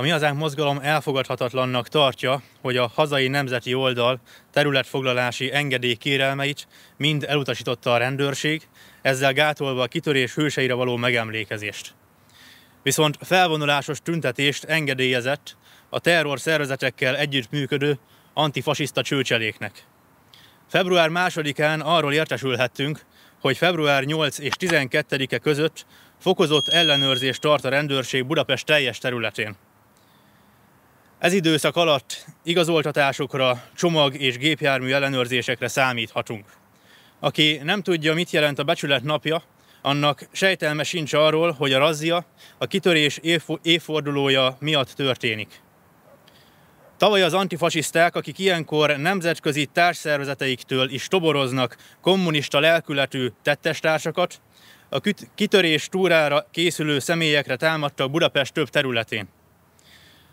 A Mi Hazánk mozgalom elfogadhatatlannak tartja, hogy a hazai nemzeti oldal területfoglalási engedély kérelmeit mind elutasította a rendőrség, ezzel gátolva a kitörés hőseire való megemlékezést. Viszont felvonulásos tüntetést engedélyezett a terror szervezetekkel együttműködő antifasiszta csőcseléknek. Február 2-án arról értesülhettünk, hogy február 8 és 12-e között fokozott ellenőrzést tart a rendőrség Budapest teljes területén. Ez időszak alatt igazoltatásokra, csomag és gépjármű ellenőrzésekre számíthatunk. Aki nem tudja, mit jelent a becsület napja, annak sejtelme sincs arról, hogy a razzia a kitörés évfordulója miatt történik. Tavaly az antifasiszták, akik ilyenkor nemzetközi társszervezeteiktől is toboroznak kommunista lelkületű tettestársakat, a kitörés túrára készülő személyekre támadtak Budapest több területén.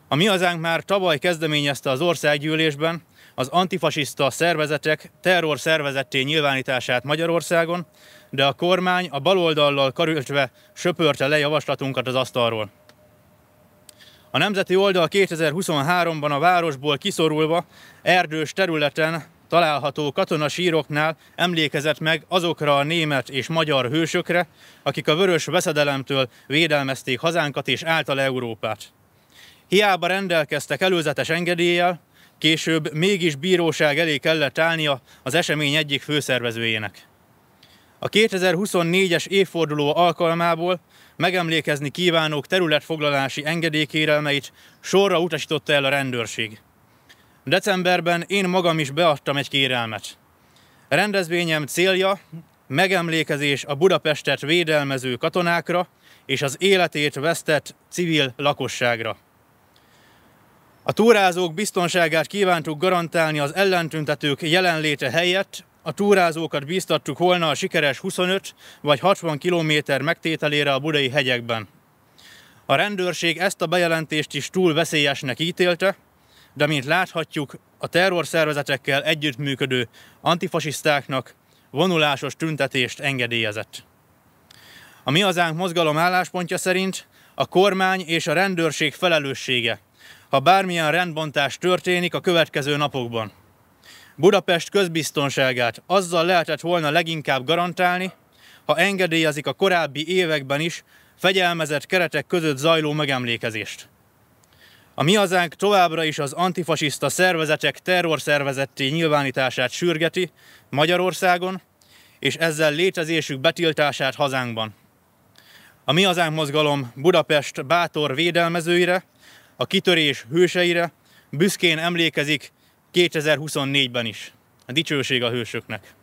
A mi hazánk már tavaly kezdeményezte az országgyűlésben az antifasiszta szervezetek terror szervezetté nyilvánítását Magyarországon, de a kormány a baloldallal karöltve söpörte le javaslatunkat az asztalról. A nemzeti oldal 2023-ban a városból kiszorulva erdős területen található katonasíroknál emlékezett meg azokra a német és magyar hősökre, akik a vörös veszedelemtől védelmezték hazánkat és által Európát. Hiába rendelkeztek előzetes engedéllyel, később mégis bíróság elé kellett állnia az esemény egyik főszervezőjének. A 2024-es évforduló alkalmából megemlékezni kívánók területfoglalási engedélykérelmeit sorra utasította el a rendőrség. Decemberben én magam is beadtam egy kérelmet. A rendezvényem célja megemlékezés a Budapestet védelmező katonákra és az életét vesztett civil lakosságra. A túrázók biztonságát kívántuk garantálni az ellentüntetők jelenléte helyett, a túrázókat bíztattuk volna a sikeres 25 vagy 60 kilométer megtételére a budai hegyekben. A rendőrség ezt a bejelentést is túl veszélyesnek ítélte, de mint láthatjuk, a terrorszervezetekkel együttműködő antifasisztáknak vonulásos tüntetést engedélyezett. A Mi Hazánk mozgalom álláspontja szerint a kormány és a rendőrség felelőssége – ha bármilyen rendbontás történik a következő napokban. Budapest közbiztonságát azzal lehetett volna leginkább garantálni, ha engedélyezik a korábbi években is fegyelmezett keretek között zajló megemlékezést. A mi hazánk továbbra is az antifasiszta szervezetek terrorszervezetté nyilvánítását sürgeti Magyarországon, és ezzel létezésük betiltását hazánkban. A Mi Hazánk Mozgalom Budapest bátor védelmezőire, a kitörés hőseire, büszkén emlékezik 2024-ben is. A dicsőség a hősöknek!